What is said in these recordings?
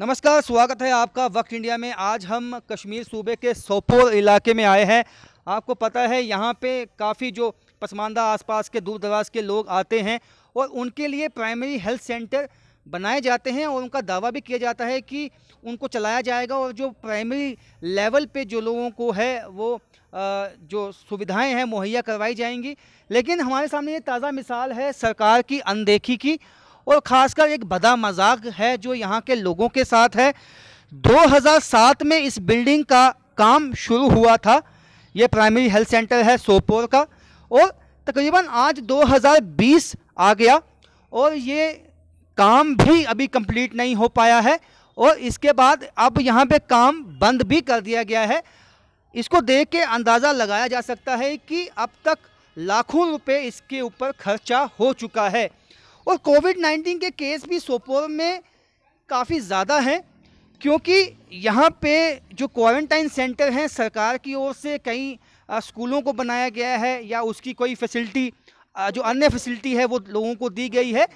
नमस्कार स्वागत है आपका वक्त इंडिया में आज हम कश्मीर सूबे के सोपोर इलाके में आए हैं आपको पता है यहाँ पे काफ़ी जो पसमानदा आसपास के दूर दराज के लोग आते हैं और उनके लिए प्राइमरी हेल्थ सेंटर बनाए जाते हैं और उनका दावा भी किया जाता है कि उनको चलाया जाएगा और जो प्राइमरी लेवल पे जो लोगों को है वो जो सुविधाएं हैं मुहैया करवाई जाएंगी लेकिन हमारे सामने ये ताज़ा मिसाल है सरकार की अनदेखी की और ख़ासकर एक बदा मजाक है जो यहाँ के लोगों के साथ है 2007 में इस बिल्डिंग का काम शुरू हुआ था ये प्राइमरी हेल्थ सेंटर है सोपोर का और तकरीबन आज 2020 आ गया और ये काम भी अभी कंप्लीट नहीं हो पाया है और इसके बाद अब यहाँ पे काम बंद भी कर दिया गया है इसको देख के अंदाज़ा लगाया जा सकता है कि अब तक लाखों रुपए इसके ऊपर खर्चा हो चुका है और कोविड नाइन्टीन के केस भी सोपोर में काफ़ी ज़्यादा हैं क्योंकि यहाँ पे जो क्वारंटाइन सेंटर हैं सरकार की ओर से कई स्कूलों को बनाया गया है या उसकी कोई फैसिलिटी जो अन्य फैसिलिटी है वो लोगों को दी गई है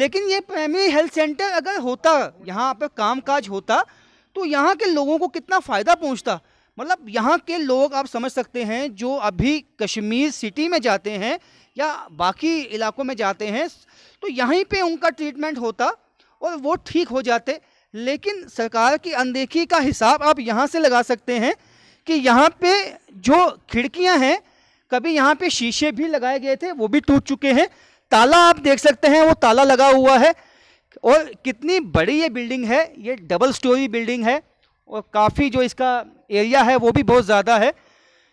लेकिन ये प्राइमरी हेल्थ सेंटर अगर होता यहाँ पर काम काज होता तो यहाँ के लोगों को कितना फ़ायदा पहुँचता मतलब यहाँ के लोग आप समझ सकते हैं जो अभी कश्मीर सिटी में जाते हैं या बाकी इलाकों में जाते हैं तो यहीं पे उनका ट्रीटमेंट होता और वो ठीक हो जाते लेकिन सरकार की अनदेखी का हिसाब आप यहाँ से लगा सकते हैं कि यहाँ पे जो खिड़कियाँ हैं कभी यहाँ पे शीशे भी लगाए गए थे वो भी टूट चुके हैं ताला आप देख सकते हैं वो ताला लगा हुआ है और कितनी बड़ी ये बिल्डिंग है ये डबल स्टोरी बिल्डिंग है और काफ़ी जो इसका एरिया है वो भी बहुत ज़्यादा है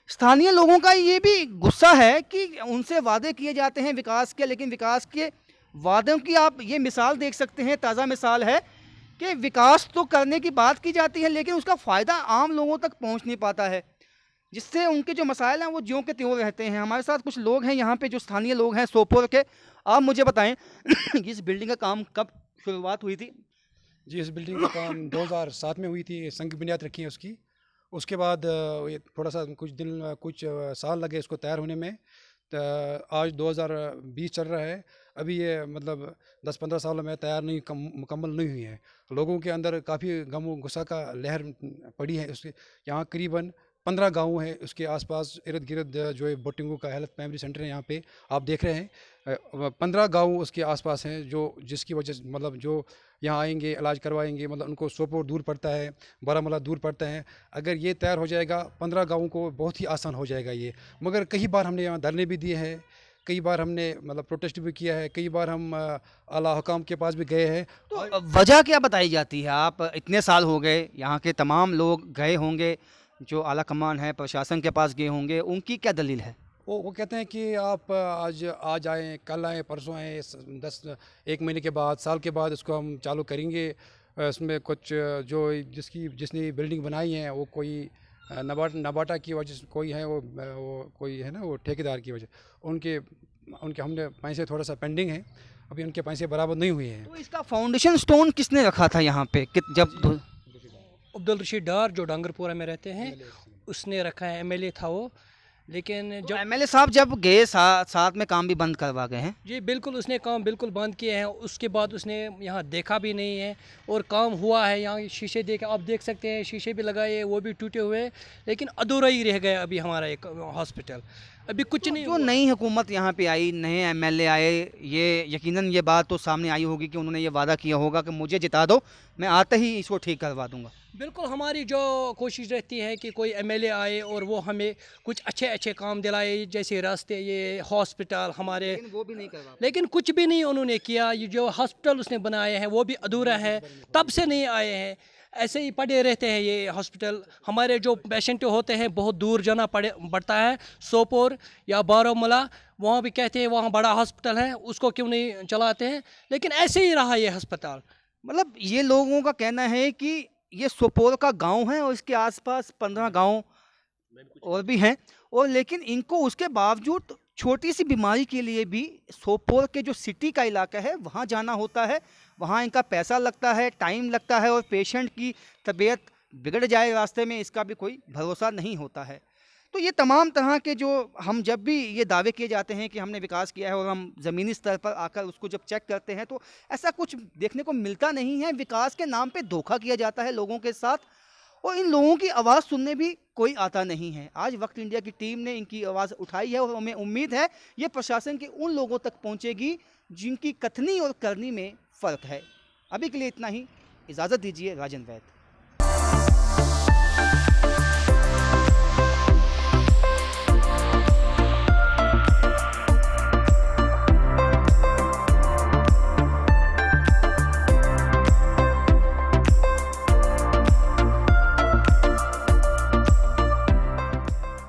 स्थानीय लोगों का ये भी गुस्सा है कि उनसे वादे किए जाते हैं विकास के लेकिन विकास के वादों की आप ये मिसाल देख सकते हैं ताज़ा मिसाल है कि विकास तो करने की बात की जाती है लेकिन उसका फ़ायदा आम लोगों तक पहुंच नहीं पाता है जिससे उनके जो मसाइल हैं वो ज्यों के त्यों रहते हैं हमारे साथ कुछ लोग हैं यहाँ पे जो स्थानीय लोग हैं सोपोर के आप मुझे बताएं इस बिल्डिंग का काम कब शुरुआत हुई थी जी इस बिल्डिंग का काम 2007 में हुई थी संघ बुनियाद रखी है उसकी उसके बाद थोड़ा सा कुछ दिन कुछ साल लगे इसको तैयार होने में तो आज 2020 चल रहा है अभी ये मतलब 10-15 सालों में तैयार नहीं कम, मुकम्मल नहीं हुई है लोगों के अंदर काफ़ी गम गुस्सा का लहर पड़ी है उसके यहाँ करीबन पंद्रह गांव हैं उसके आसपास इर्द गिर्द जो है बोटिंग का हेल्थ प्राइमरी सेंटर है यहाँ पे आप देख रहे हैं पंद्रह गांव उसके आसपास हैं जो जिसकी वजह से मतलब जो यहाँ आएंगे इलाज करवाएंगे मतलब उनको सोपोर दूर पड़ता है बारामूला दूर पड़ता है अगर ये तैयार हो जाएगा पंद्रह गाँव को बहुत ही आसान हो जाएगा ये मगर कई बार हमने यहाँ धरने भी दिए हैं कई बार हमने मतलब प्रोटेस्ट भी किया है कई बार हम अला हकाम के पास भी गए हैं तो वजह क्या बताई जाती है आप इतने साल हो गए यहाँ के तमाम लोग गए होंगे जो आला कमान है प्रशासन के पास गए होंगे उनकी क्या दलील है वो वो कहते हैं कि आप आज आज आएँ कल आएँ परसों आएँ दस एक महीने के बाद साल के बाद इसको हम चालू करेंगे इसमें कुछ जो जिसकी जिसने बिल्डिंग बनाई है वो कोई नबाट नबाटा की वजह कोई है वो वो कोई है ना वो ठेकेदार की वजह उनके उनके हमने पैसे थोड़ा सा पेंडिंग है अभी उनके पैसे बराबर नहीं हुए हैं तो इसका फाउंडेशन स्टोन किसने रखा था यहाँ पे कि जब अब्दुल रशीद डार जो डांगरपुरा में रहते हैं उसने रखा है एमएलए था वो लेकिन तो जब एम एल साहब जब गए सा, साथ में काम भी बंद करवा गए हैं जी बिल्कुल उसने काम बिल्कुल बंद किए हैं उसके बाद उसने यहाँ देखा भी नहीं है और काम हुआ है यहाँ शीशे देखे आप देख सकते हैं शीशे भी लगाए वो भी टूटे हुए लेकिन अधूरा ही रह गया अभी हमारा एक हॉस्पिटल अभी कुछ तो नहीं जो नई हुकूमत यहाँ पे आई नए एम आए ये यकीनन ये बात तो सामने आई होगी कि उन्होंने ये वादा किया होगा कि मुझे जिता दो मैं आते ही इसको ठीक करवा दूँगा बिल्कुल हमारी जो कोशिश रहती है कि कोई एम आए और वो हमें कुछ अच्छे अच्छे काम दिलाए जैसे रास्ते ये हॉस्पिटल हमारे लेकिन वो भी नहीं करवा लेकिन कुछ भी नहीं उन्होंने किया ये जो हॉस्पिटल उसने बनाए हैं वो भी अधूरा है तब से नहीं आए हैं ऐसे ही पड़े रहते हैं ये हॉस्पिटल हमारे जो पेशेंट होते हैं बहुत दूर जाना पड़े पड़ता है सोपोर या बारामूला वहाँ भी कहते हैं वहाँ बड़ा हॉस्पिटल है उसको क्यों नहीं चलाते हैं लेकिन ऐसे ही रहा ये अस्पताल मतलब ये लोगों का कहना है कि ये सोपोर का गांव है और इसके आसपास पंद्रह गांव और भी हैं और लेकिन इनको उसके बावजूद छोटी सी बीमारी के लिए भी सोपोर के जो सिटी का इलाका है वहाँ जाना होता है वहाँ इनका पैसा लगता है टाइम लगता है और पेशेंट की तबीयत बिगड़ जाए रास्ते में इसका भी कोई भरोसा नहीं होता है तो ये तमाम तरह के जो हम जब भी ये दावे किए जाते हैं कि हमने विकास किया है और हम ज़मीनी स्तर पर आकर उसको जब चेक करते हैं तो ऐसा कुछ देखने को मिलता नहीं है विकास के नाम पे धोखा किया जाता है लोगों के साथ और इन लोगों की आवाज़ सुनने भी कोई आता नहीं है आज वक्त इंडिया की टीम ने इनकी आवाज़ उठाई है और हमें उम्मीद है ये प्रशासन के उन लोगों तक पहुँचेगी जिनकी कथनी और करनी में फ़र्क है अभी के लिए इतना ही इजाज़त दीजिए राजन वैद्य